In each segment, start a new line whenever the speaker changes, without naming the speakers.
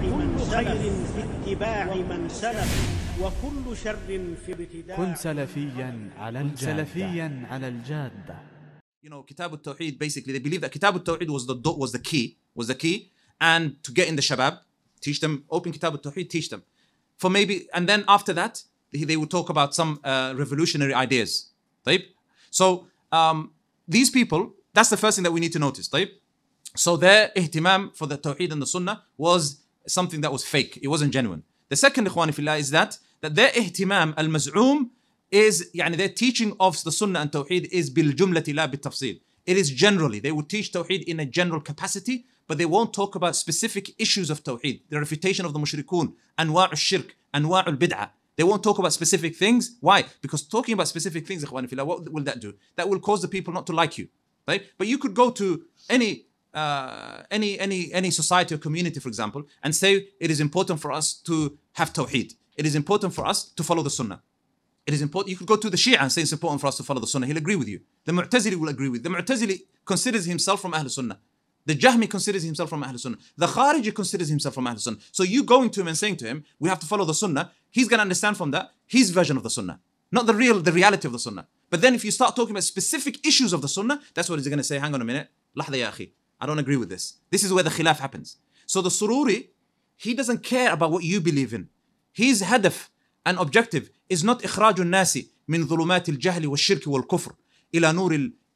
وكل خير في اتباع من سلف وكل شر في ابتداع كن سلفيا على الجادة سلفيا على الجادة You know, كتاب التوحيد basically they believe that كتاب التوحيد was the was the key was the key and to get in the shabab teach them open كتاب التوحيد teach them for maybe and then after that they, they would talk about some uh, revolutionary ideas طيب so um, these people that's the first thing that we need to notice طيب so their ihtimam for the tawhid and the sunnah was something that was fake. It wasn't genuine. The second, ikhwani fillah, is that, that their ihtimam al-maz'oom is, يعني, their teaching of the sunnah and tawheed is bil-jumlati la is generally, they would teach tawheed in a general capacity, but they won't talk about specific issues of tawheed, the refutation of the mushrikun, anwa' al-shirk, anwa' al-bid'ah. They won't talk about specific things. Why? Because talking about specific things, ikhwani fillah, what will that do? That will cause the people not to like you. Right? But you could go to any uh, any any any society or community, for example, and say it is important for us to have tawheed. It is important for us to follow the sunnah. It is important. You could go to the Shia and say it's important for us to follow the sunnah. He'll agree with you. The Mu'tazili will agree with. You. The Mu'tazili considers himself from Ahlul Sunnah. The Jahmi considers himself from Ahlul Sunnah. The Khariji considers himself from Ahlul Sunnah. So you going to him and saying to him, we have to follow the Sunnah. He's going to understand from that his version of the Sunnah, not the real, the reality of the Sunnah. But then if you start talking about specific issues of the Sunnah, that's what he's going to say. Hang on a minute. I don't agree with this. This is where the khilaf happens. So the sururi, he doesn't care about what you believe in. His hadaf and objective is not إخراج الناس من ظلمات الجهل والشرك والكفر إلى نور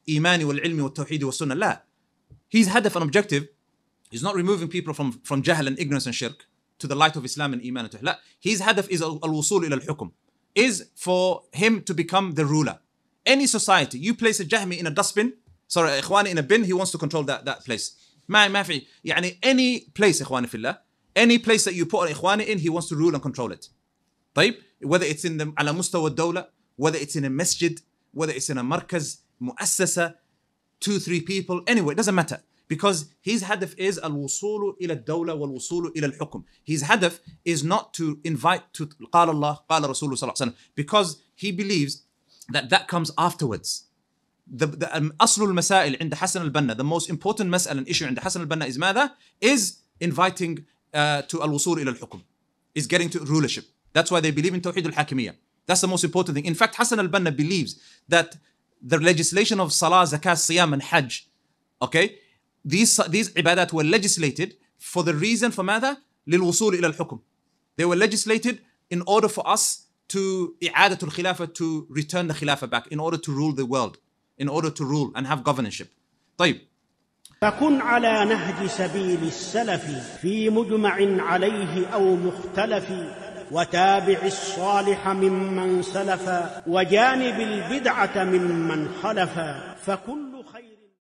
الإيمان والعلم والتوحيد والسنة لا. His hadaf and objective is not removing people from, from jahl and ignorance and shirk to the light of Islam and Iman and Tawhid. لا. His hadaf is الوصول إلى الحكم is for him to become the ruler. Any society, you place a jahmi in a dustbin, Sorry, اخواني in a bin he wants to control that that place ما ما في يعني any place اخواني في الله any place that you put اخواني in he wants to rule and control it طيب whether it's in the, على مستوى الدولة whether it's in a masjid, whether it's in a مركز مؤسسة two three people anyway it doesn't matter because his hadaf is الوصول إلى الدولة والوصول إلى الحكم his hadaf is not to invite to قال الله قال رسول صلى الله عليه وسلم because he believes that that comes afterwards the, the, أصل المسائل عند حسن البنا the most important مسألة issue عند حسن البنا is ماذا is inviting uh, to الوصول إلى الحكم is getting to rulership that's why they believe in توحيد الحاكمية that's the most important thing in fact حسن البنا believes that the legislation of salah zakat siyam and hajj okay these these ibadat were legislated for the reason for ماذا للوصول إلى الحكم they were legislated in order for us to إعادة الخلافة to return the خلافة back in order to rule the world in order to rule and have governorship طيب فكن على نهج سبيل السلف في مجمع عليه أو مختلف وتابع الصالح ممن سلف وجانب البدعة ممن خلف فكل